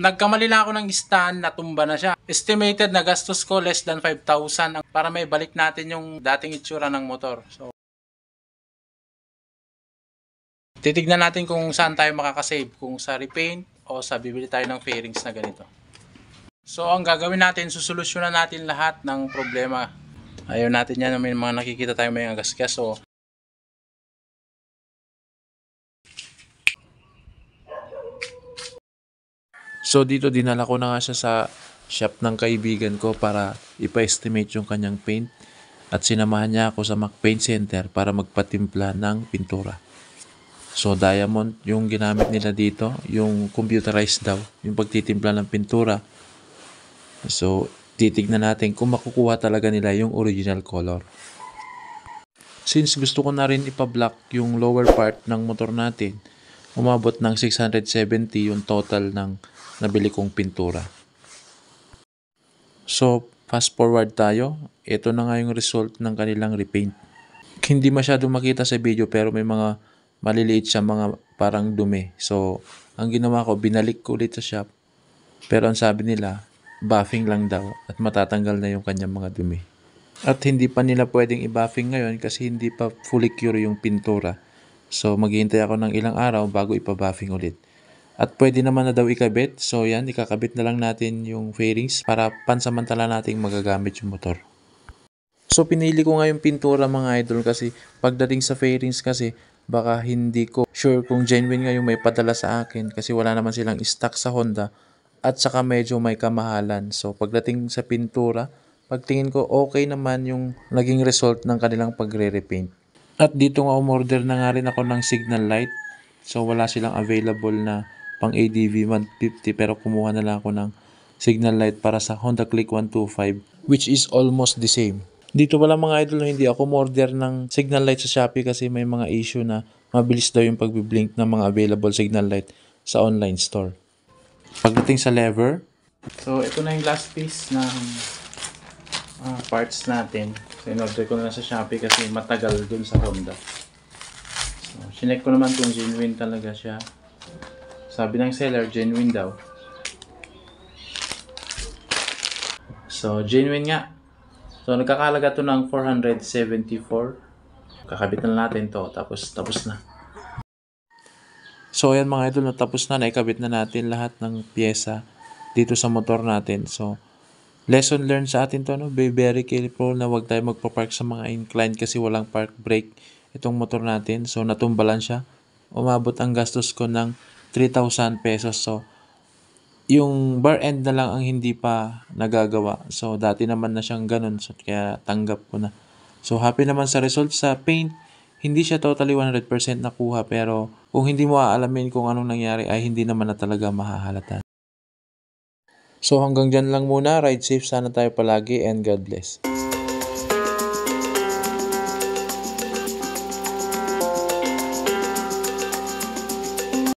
Nagkamali lang ako ng stand, natumba na siya. Estimated na gastos ko less than 5,000 para may balik natin yung dating itsura ng motor. So, titignan natin kung saan tayo makakasave, kung sa repaint o sa bibili tayo ng fairings na ganito. So, ang gagawin natin, susolusyonan natin lahat ng problema. Ayaw natin yan, may mga nakikita tayo may agasgas. So, So dito dinala ko na nga siya sa shop ng kaibigan ko para ipa-estimate yung kanyang paint at sinamahan niya ako sa Mac Paint Center para magpatimpla ng pintura. So diamond yung ginamit nila dito, yung computerized daw, yung pagtitimpla ng pintura. So titignan natin kung makukuha talaga nila yung original color. Since gusto ko na rin ipa ipablock yung lower part ng motor natin, umabot ng 670 yung total ng nabili kong pintura. So, fast forward tayo. Ito na nga yung result ng kanilang repaint. Hindi masyado makita sa video pero may mga maliliit siya mga parang dumi. So, ang ginawa ko, binalik ko ulit sa shop. Pero ang sabi nila, buffing lang daw at matatanggal na yung kanyang mga dumi. At hindi pa nila pwedeng i-buffing ngayon kasi hindi pa fully cure yung pintura. So, maghihintay ako ng ilang araw bago ipa-buffing ulit. At pwede naman na daw ikabit. So yan, ikakabit na lang natin yung fairings para pansamantala nating magagamit yung motor. So pinili ko nga yung pintura mga idol kasi pagdating sa fairings kasi baka hindi ko sure kung genuine nga yung may padala sa akin kasi wala naman silang stock sa Honda at saka medyo may kamahalan. So pagdating sa pintura, pagtingin ko okay naman yung naging result ng kanilang pagre-repaint. At dito nga umorder na nga rin ako ng signal light. So wala silang available na pang ADV 150 pero kumuha na lang ako ng signal light para sa Honda Click 125 which is almost the same. Dito wala mga idol hindi ako order ng signal light sa Shopee kasi may mga issue na mabilis daw yung pagbiblink ng mga available signal light sa online store. Pagdating sa lever, so ito na yung last piece ng uh, parts natin. So, in ko na lang sa Shopee kasi matagal dun sa Honda. So, sinek ko naman kung genuine talaga siya. Sabi ng seller, genuine daw. So, genuine nga. So, nagkakalaga to ng 474. Kakabitan natin to. Tapos, tapos na. So, ayan mga idol, natapos na. Naikabit na natin lahat ng pyesa dito sa motor natin. So, lesson learned sa atin to. No? Be very careful na huwag tayo magpapark sa mga incline kasi walang park brake itong motor natin. So, natumbalan siya. Umabot ang gastos ko ng 3,000 pesos. So, yung bar end na lang ang hindi pa nagagawa. So, dati naman na siyang ganun. So, kaya tanggap ko na. So, happy naman sa result sa paint. Hindi siya totally 100% nakuha pero kung hindi mo aalamin kung anong nangyari ay hindi naman na talaga mahahalata. So hanggang dyan lang muna. Ride safe sana tayo palagi and God bless.